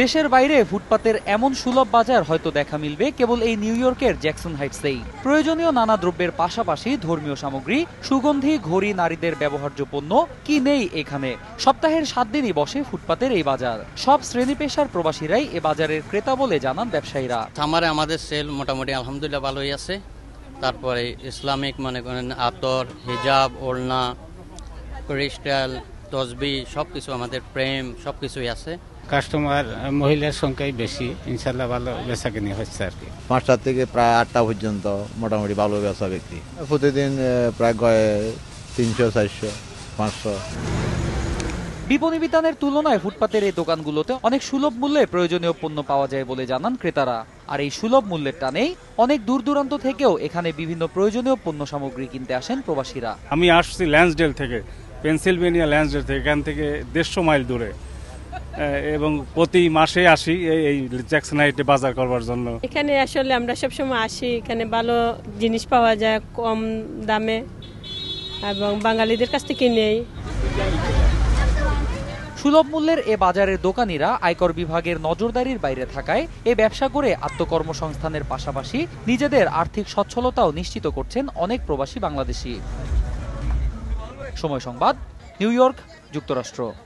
দেশের বাইরে ফুটপাতের এমন সুলভ বাজার হয়তো দেখা মিলবে কেবল এই নিউ ইয়র্কের জ্যাকসন হাইটসেই প্রয়োজনীয় নানা দ্রব্যের পাশাপাশি ধর্মীয় সামগ্রী সুগন্ধি ঘড়ি নারীদের ব্যবহার্য পণ্য কি নেই এখানে সপ্তাহের সাত দিনই বসে ফুটপাতের এই বাজার সব শ্রেণী পেশার প্রবাসীরাই এ বাজারের ক্রেতা বলে জানান ব্যবসায়ীরা আমারে আমাদের সেল মোটামুটি আলহামদুলিল্লাহ ভালোই আছে তারপরে ইসলামিক মনে করেন আতর হিজাব ওড়না ক্রিস্টাল তসবি সব কিছু আমাদের প্রেম সব কিছুই আছে কাস্টমার মহিলার সংখ্যাই বেশি ইনশাল্লাহ ভালো ব্যবসা কিনে হচ্ছে আর কি পাঁচটা থেকে প্রায় আটটা পর্যন্ত মোটামুটি ভালো ব্যবসা ব্যক্তি প্রতিদিন প্রায় তিনশো চারশো পাঁচশো বিপণী বিতানের তুলনায় ফুটপাতের এই দোকানগুলোতে অনেক সুলভ মূল্যে প্রয়োজনীয় পণ্য পাওয়া যায় বলে জানান ক্রেতারা আর এই সুলভ মূল্যের টানেই অনেক দূর দূরান্ত থেকেও এখানে বিভিন্ন প্রয়োজনীয় পণ্য সামগ্রী কিনতে আসেন প্রবাসীরা আমি আসছি ল্যান্সডেল থেকে পেনসিলভেনিয়া ল্যান্সডেল থেকে এখান থেকে দেড়শো মাইল দূরে এবং প্রতি মাসে আসি এই জ্যাকসন হাইটে বাজার করবার জন্য এখানে আসলে আমরা সবসময় আসি এখানে ভালো জিনিস পাওয়া যায় কম দামে এবং বাঙালিদের কাছ থেকে নেই সুলভ মূল্যের এ বাজারের দোকানিরা আয়কর বিভাগের নজরদারির বাইরে থাকায় এ ব্যবসা করে আত্মকর্মসংস্থানের পাশাপাশি নিজেদের আর্থিক সচ্ছলতাও নিশ্চিত করছেন অনেক প্রবাসী বাংলাদেশি সময় সংবাদ নিউ ইয়র্ক যুক্তরাষ্ট্র